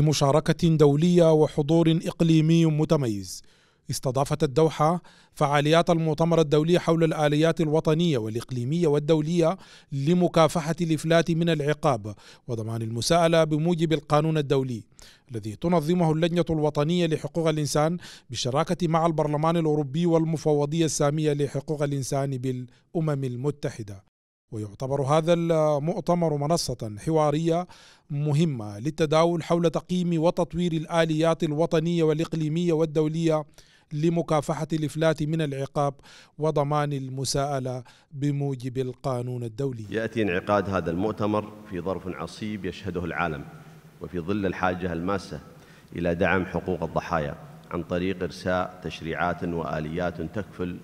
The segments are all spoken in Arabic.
بمشاركة دولية وحضور إقليمي متميز. استضافت الدوحة فعاليات المؤتمر الدولي حول الآليات الوطنية والإقليمية والدولية لمكافحة الإفلات من العقاب وضمان المساءلة بموجب القانون الدولي الذي تنظمه اللجنة الوطنية لحقوق الإنسان بالشراكة مع البرلمان الأوروبي والمفوضية السامية لحقوق الإنسان بالأمم المتحدة ويعتبر هذا المؤتمر منصة حوارية مهمة للتداول حول تقييم وتطوير الآليات الوطنية والإقليمية والدولية لمكافحة الإفلات من العقاب وضمان المساءلة بموجب القانون الدولي. يأتي انعقاد هذا المؤتمر في ظرف عصيب يشهده العالم وفي ظل الحاجة الماسة إلى دعم حقوق الضحايا عن طريق إرساء تشريعات وآليات تكفل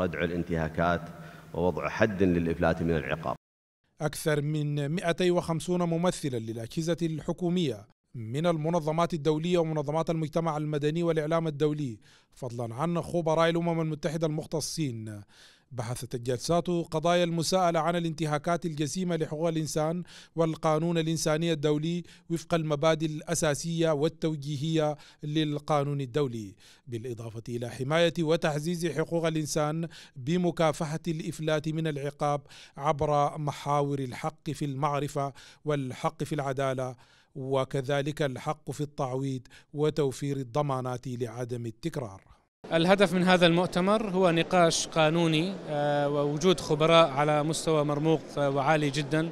ردع الانتهاكات ووضع حد للإفلات من العقاب أكثر من 250 ممثلا للأجهزة الحكومية من المنظمات الدولية ومنظمات المجتمع المدني والإعلام الدولي فضلا عن خبراء الأمم المتحدة المختصين بحثت الجلسات قضايا المساءلة عن الانتهاكات الجسيمة لحقوق الإنسان والقانون الإنساني الدولي وفق المبادئ الأساسية والتوجيهية للقانون الدولي بالإضافة إلى حماية وتعزيز حقوق الإنسان بمكافحة الإفلات من العقاب عبر محاور الحق في المعرفة والحق في العدالة وكذلك الحق في التعويض وتوفير الضمانات لعدم التكرار الهدف من هذا المؤتمر هو نقاش قانوني آه، ووجود خبراء على مستوى مرموق وعالي جدا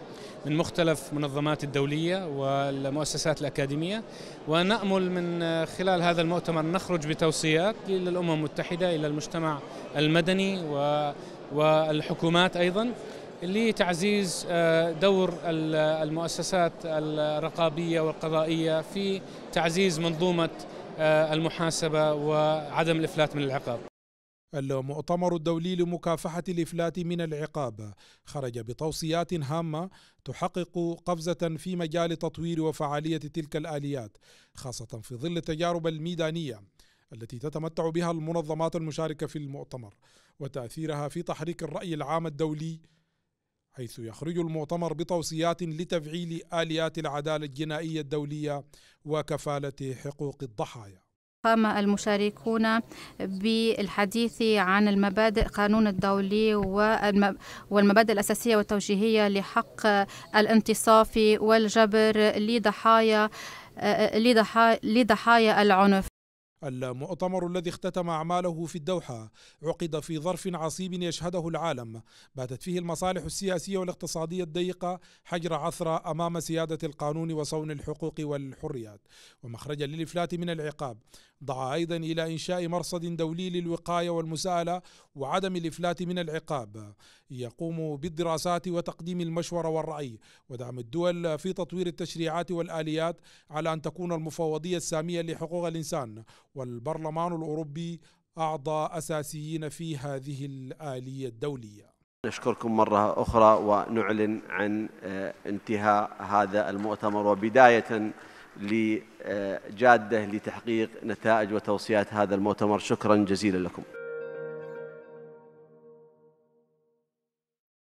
من مختلف منظمات الدولية والمؤسسات الأكاديمية ونأمل من خلال هذا المؤتمر نخرج بتوصيات للأمم المتحدة إلى المجتمع المدني والحكومات أيضا لتعزيز آه، دور المؤسسات الرقابية والقضائية في تعزيز منظومة آه، المحاسبه وعدم الافلات من العقاب المؤتمر الدولي لمكافحة الإفلات من العقاب خرج بتوصيات هامة تحقق قفزة في مجال تطوير وفعالية تلك الآليات خاصة في ظل التجارب الميدانية التي تتمتع بها المنظمات المشاركة في المؤتمر وتأثيرها في تحريك الرأي العام الدولي حيث يخرج المؤتمر بتوصيات لتفعيل آليات العدالة الجنائية الدولية وكفالة حقوق الضحايا قام المشاركون بالحديث عن المبادئ قانون الدولي والمبادئ الأساسية والتوجيهية لحق الانتصاف والجبر لضحايا آه، آه، لضحايا العنف المؤتمر الذي اختتم أعماله في الدوحة عقد في ظرف عصيب يشهده العالم باتت فيه المصالح السياسية والاقتصادية الضيقة حجر عثرة أمام سيادة القانون وصون الحقوق والحريات ومخرجا للإفلات من العقاب دعا أيضا إلى إنشاء مرصد دولي للوقاية والمساءلة وعدم الإفلات من العقاب يقوم بالدراسات وتقديم المشورة والرأي ودعم الدول في تطوير التشريعات والآليات على أن تكون المفوضية السامية لحقوق الإنسان والبرلمان الأوروبي أعضاء أساسيين في هذه الآلية الدولية نشكركم مرة أخرى ونعلن عن آه، انتهاء هذا المؤتمر وبداية لجادة آه، لتحقيق نتائج وتوصيات هذا المؤتمر شكرا جزيلا لكم